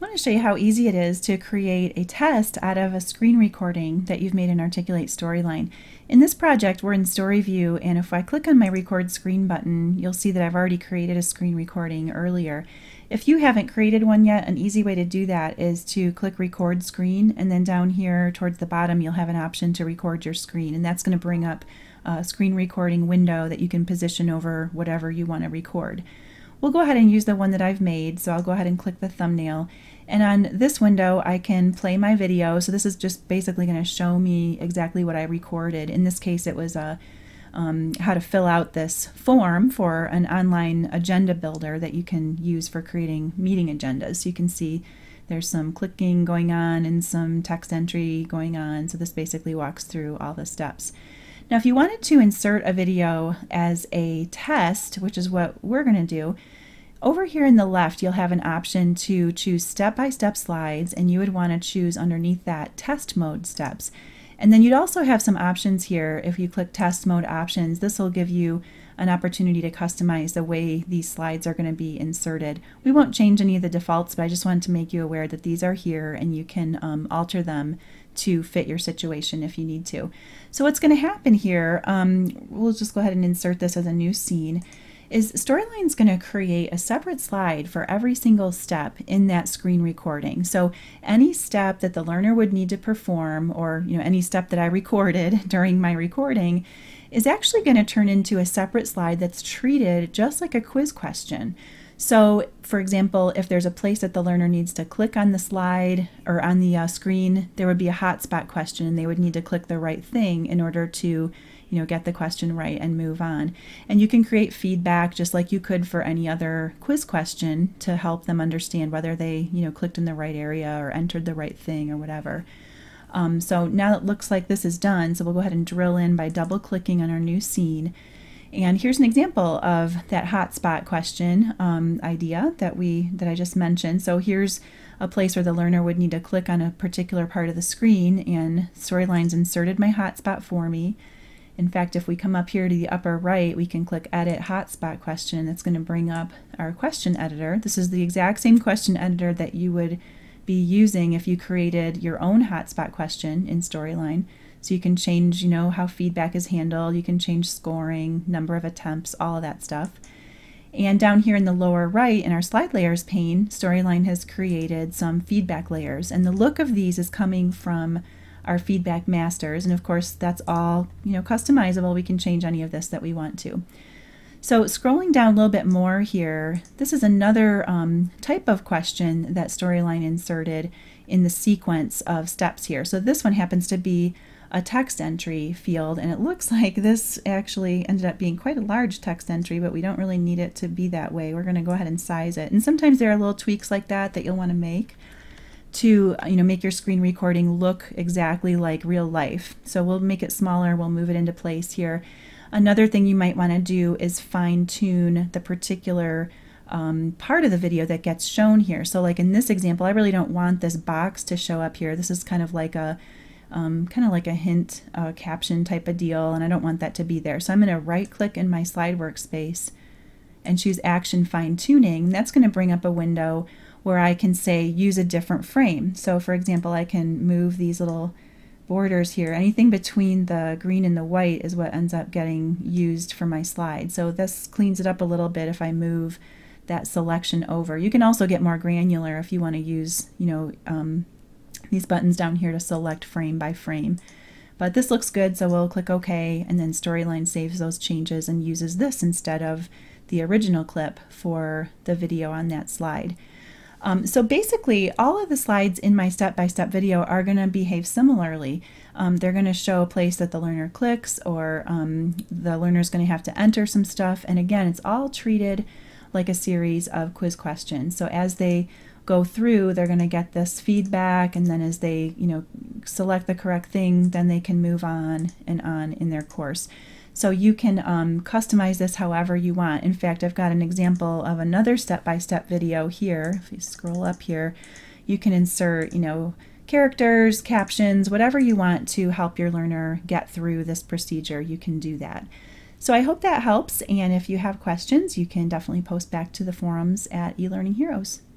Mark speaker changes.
Speaker 1: I want to show you how easy it is to create a test out of a screen recording that you've made in Articulate Storyline. In this project, we're in Story View, and if I click on my Record Screen button, you'll see that I've already created a screen recording earlier. If you haven't created one yet, an easy way to do that is to click Record Screen, and then down here towards the bottom, you'll have an option to record your screen, and that's going to bring up a screen recording window that you can position over whatever you want to record. We'll go ahead and use the one that I've made, so I'll go ahead and click the thumbnail. And on this window, I can play my video. So this is just basically going to show me exactly what I recorded. In this case, it was a uh, um, how to fill out this form for an online agenda builder that you can use for creating meeting agendas. So you can see there's some clicking going on and some text entry going on. So this basically walks through all the steps. Now, if you wanted to insert a video as a test, which is what we're going to do, over here in the left, you'll have an option to choose step-by-step -step slides, and you would want to choose underneath that test mode steps. And then you'd also have some options here. If you click test mode options, this will give you an opportunity to customize the way these slides are going to be inserted. We won't change any of the defaults, but I just wanted to make you aware that these are here and you can um, alter them to fit your situation if you need to. So what's going to happen here, um, we'll just go ahead and insert this as a new scene, is Storyline's going to create a separate slide for every single step in that screen recording. So any step that the learner would need to perform or you know any step that I recorded during my recording is actually going to turn into a separate slide that's treated just like a quiz question. So for example, if there's a place that the learner needs to click on the slide or on the uh, screen, there would be a hotspot question and they would need to click the right thing in order to you know, get the question right and move on. And you can create feedback just like you could for any other quiz question to help them understand whether they, you know, clicked in the right area or entered the right thing or whatever. Um, so now it looks like this is done, so we'll go ahead and drill in by double clicking on our new scene. And here's an example of that hotspot question um, idea that we that I just mentioned. So here's a place where the learner would need to click on a particular part of the screen and Storylines inserted my hotspot for me. In fact, if we come up here to the upper right, we can click Edit Hotspot Question. That's going to bring up our question editor. This is the exact same question editor that you would be using if you created your own hotspot question in Storyline. So you can change, you know, how feedback is handled, you can change scoring, number of attempts, all of that stuff. And down here in the lower right in our slide layers pane, Storyline has created some feedback layers. And the look of these is coming from our feedback masters. And of course, that's all, you know, customizable. We can change any of this that we want to. So scrolling down a little bit more here, this is another um, type of question that Storyline inserted in the sequence of steps here. So this one happens to be a text entry field and it looks like this actually ended up being quite a large text entry but we don't really need it to be that way. We're going to go ahead and size it and sometimes there are little tweaks like that that you'll want to make to you know make your screen recording look exactly like real life. So we'll make it smaller, we'll move it into place here. Another thing you might want to do is fine tune the particular um, part of the video that gets shown here. So like in this example, I really don't want this box to show up here. This is kind of like a um, kind of like a hint uh, caption type of deal, and I don't want that to be there. So I'm going to right click in my slide workspace and choose Action Fine Tuning. That's going to bring up a window where I can say use a different frame. So for example, I can move these little borders here. Anything between the green and the white is what ends up getting used for my slide. So this cleans it up a little bit if I move that selection over. You can also get more granular if you want to use, you know, um, these buttons down here to select frame by frame. But this looks good, so we'll click OK, and then Storyline saves those changes and uses this instead of the original clip for the video on that slide. Um, so basically, all of the slides in my step-by-step -step video are going to behave similarly. Um, they're going to show a place that the learner clicks, or um, the learner is going to have to enter some stuff. And again, it's all treated like a series of quiz questions. So as they go through, they're going to get this feedback. And then as they, you know, select the correct thing, then they can move on and on in their course. So you can um, customize this however you want. In fact, I've got an example of another step-by-step -step video here. If you scroll up here, you can insert, you know, characters, captions, whatever you want to help your learner get through this procedure, you can do that. So I hope that helps, and if you have questions, you can definitely post back to the forums at eLearning Heroes.